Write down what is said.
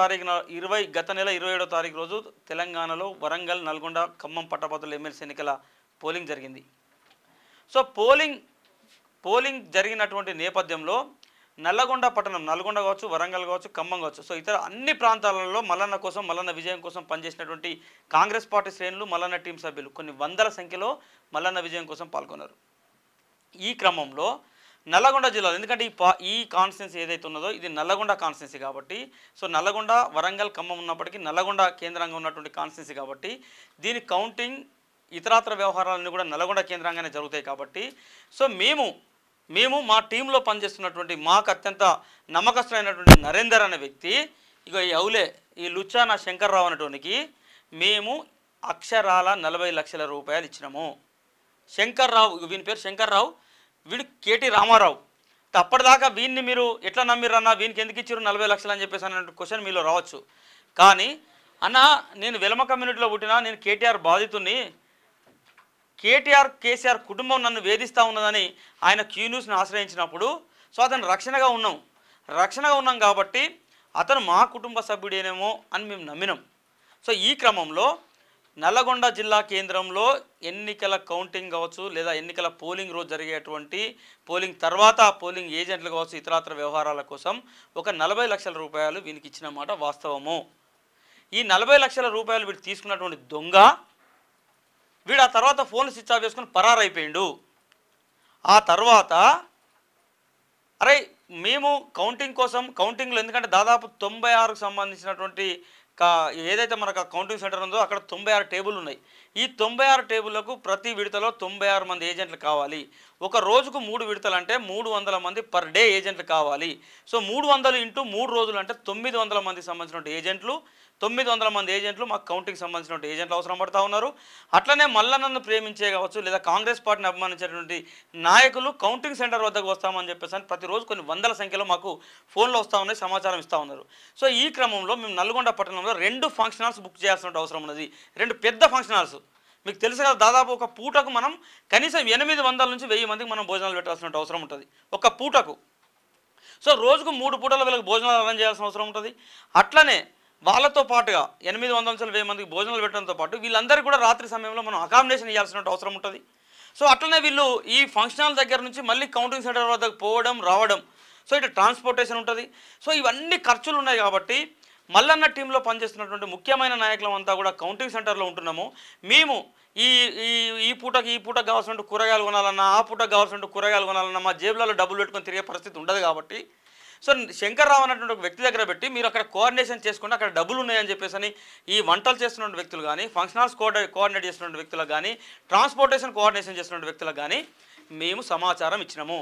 తారీఖున ఇరవై గత నెల ఇరవై ఏడో తారీఖు రోజు తెలంగాణలో వరంగల్ నల్గొండ ఖమ్మం పట్టభద్రుల ఎమ్మెల్సీ ఎన్నికల పోలింగ్ జరిగింది సో పోలింగ్ పోలింగ్ జరిగినటువంటి నేపథ్యంలో నల్లగొండ పట్టణం నల్గొండ కావచ్చు వరంగల్ కావచ్చు ఖమ్మం కావచ్చు సో ఇతర అన్ని ప్రాంతాలలో మల్లన్న కోసం మల్లన్న విజయం కోసం పనిచేసినటువంటి కాంగ్రెస్ పార్టీ శ్రేణులు మల్లన్న టీం సభ్యులు కొన్ని వందల సంఖ్యలో మల్లన్న విజయం కోసం పాల్గొన్నారు ఈ క్రమంలో నల్లగొండ జిల్లాలో ఎందుకంటే ఈ పా ఈ ఏదైతే ఉన్నదో ఇది నల్లగొండ కాన్స్టిట్యున్సీ కాబట్టి సో నల్లగొండ వరంగల్ ఖమ్మం ఉన్నప్పటికీ నల్లగొండ కేంద్రంగా ఉన్నటువంటి కాన్స్టిట్యున్సీ కాబట్టి దీని కౌంటింగ్ ఇతరాత్ర వ్యవహారాలన్నీ కూడా నల్గొండ కేంద్రంగానే జరుగుతాయి కాబట్టి సో మేము మేము మా టీంలో పనిచేస్తున్నటువంటి మాకు అత్యంత నమ్మకస్తులైనటువంటి నరేందర్ అనే వ్యక్తి ఇక ఈ అవులే ఈ లుచ్చాన శంకర్రావు అనేటోనికి మేము అక్షరాల నలభై లక్షల రూపాయలు ఇచ్చినాము శంకర్రావు వీని పేరు శంకర్రావు వీడు కేటీ రామారావు అప్పటిదాకా వీన్ని మీరు ఎట్లా నమ్మిరన్న వీనికి ఎందుకు ఇచ్చారు నలభై లక్షలు అని చెప్పేసి అన్నట్టు క్వశ్చన్ మీలో రావచ్చు కానీ అన్న నేను వెలమ కమ్యూనిటీలో పుట్టినా నేను కేటీఆర్ బాధితుని కేటీఆర్ కేసీఆర్ కుటుంబం నన్ను వేధిస్తూ ఉన్నదని ఆయన క్యూ న్యూస్ని ఆశ్రయించినప్పుడు సో అతను రక్షణగా ఉన్నాం రక్షణగా ఉన్నాం కాబట్టి అతను మా కుటుంబ సభ్యుడేనేమో అని మేము నమ్మినాం సో ఈ క్రమంలో నల్లగొండ జిల్లా కేంద్రంలో ఎన్నికల కౌంటింగ్ కావచ్చు లేదా ఎన్నికల పోలింగ్ రోజు జరిగేటువంటి పోలింగ్ తర్వాత పోలింగ్ ఏజెంట్లు కావచ్చు ఇతరాతర వ్యవహారాల కోసం ఒక నలభై లక్షల రూపాయలు వీనికి ఇచ్చిన మాట వాస్తవము ఈ నలభై లక్షల రూపాయలు వీడు తీసుకున్నటువంటి దొంగ వీడు ఆ తర్వాత ఫోన్ స్విచ్ ఆఫ్ చేసుకుని పరారైపోయిండు ఆ తర్వాత అరే మేము కౌంటింగ్ కోసం కౌంటింగ్లో ఎందుకంటే దాదాపు తొంభై ఆరుకు సంబంధించినటువంటి ఏదైతే మనకు కౌంటింగ్ సెంటర్ ఉందో అక్కడ తొంభై ఆరు టేబుల్ ఉన్నాయి ఈ తొంభై ఆరు టేబుళ్లకు ప్రతి విడతలో తొంభై ఆరు మంది ఏజెంట్లు కావాలి ఒక రోజుకు మూడు విడతలు అంటే మూడు వందల మంది పర్ డే ఏజెంట్లు కావాలి సో మూడు వందలు ఇంటూ మూడు రోజులు అంటే తొమ్మిది వందల మందికి సంబంధించిన ఏజెంట్లు తొమ్మిది వందల మంది ఏజెంట్లు మాకు కౌంటింగ్ సంబంధించినటువంటి ఏజెంట్లు అవసరం పడతా ఉన్నారు అట్లనే మల్లన్నను ప్రేమించే కావచ్చు లేదా కాంగ్రెస్ పార్టీని అభిమానించేటువంటి నాయకులు కౌంటింగ్ సెంటర్ వద్దకు వస్తామని చెప్పేసి అని ప్రతిరోజు కొన్ని వందల సంఖ్యలో మాకు ఫోన్లు వస్తూ ఉన్నాయి సమాచారం ఇస్తూ ఉన్నారు సో ఈ క్రమంలో మేము నల్గొండ పట్టణంలో రెండు ఫంక్షన్ హాల్స్ బుక్ చేయాల్సిన అవసరం ఉన్నది రెండు పెద్ద ఫంక్షన్ హాల్స్ మీకు తెలుసు కదా దాదాపు ఒక పూటకు మనం కనీసం ఎనిమిది వందల నుంచి వెయ్యి మందికి మనం భోజనాలు పెట్టాల్సిన అవసరం ఉంటుంది ఒక పూటకు సో రోజుకు మూడు పూటల వీళ్ళకి భోజనాలు అరేంజ్ చేయాల్సిన అవసరం ఉంటుంది అట్లనే వాళ్ళతో పాటుగా ఎనిమిది వందల నుంచి వెయ్యి మందికి భోజనాలు పెట్టడంతో పాటు వీళ్ళందరికీ కూడా రాత్రి సమయంలో మనం అకామిడేషన్ ఇవ్వాల్సిన అవసరం ఉంటుంది సో అట్లనే వీళ్ళు ఈ ఫంక్షనల్ దగ్గర నుంచి మళ్ళీ కౌంటింగ్ సెంటర్ వద్దకు పోవడం రావడం సో ఇటు ట్రాన్స్పోర్టేషన్ ఉంటుంది సో ఇవన్నీ ఖర్చులు ఉన్నాయి కాబట్టి మల్లన్న టీంలో పనిచేస్తున్నటువంటి ముఖ్యమైన నాయకులం అంతా కూడా కౌంటింగ్ సెంటర్లో ఉంటున్నాము మేము ఈ ఈ ఈ పూటకి ఈ పూటకు కావాల్సినట్టు కూరగాయలు కొనాలన్నా ఆ పూటకు కావాల్సినట్టు కూరగాయలు కొనాలన్నా మా జేబులలో డబ్బులు పెట్టుకొని తిరిగే పరిస్థితి ఉండదు కాబట్టి సో శంకర్రావు అనేటువంటి ఒక వ్యక్తి దగ్గర పెట్టి మీరు అక్కడ కోఆర్డినేషన్ చేసుకుంటే అక్కడ డబ్బులు ఉన్నాయని చెప్పేసి అని ఈ వంటలు చేస్తున్న వ్యక్తులు కానీ ఫంక్షనల్స్ కోఆర్డినేట్ చేస్తున్న వ్యక్తులకు కానీ ట్రాన్స్పోర్టేషన్ కోఆర్డినేషన్ చేస్తున్న వ్యక్తులకు కానీ మేము సమాచారం ఇచ్చినాము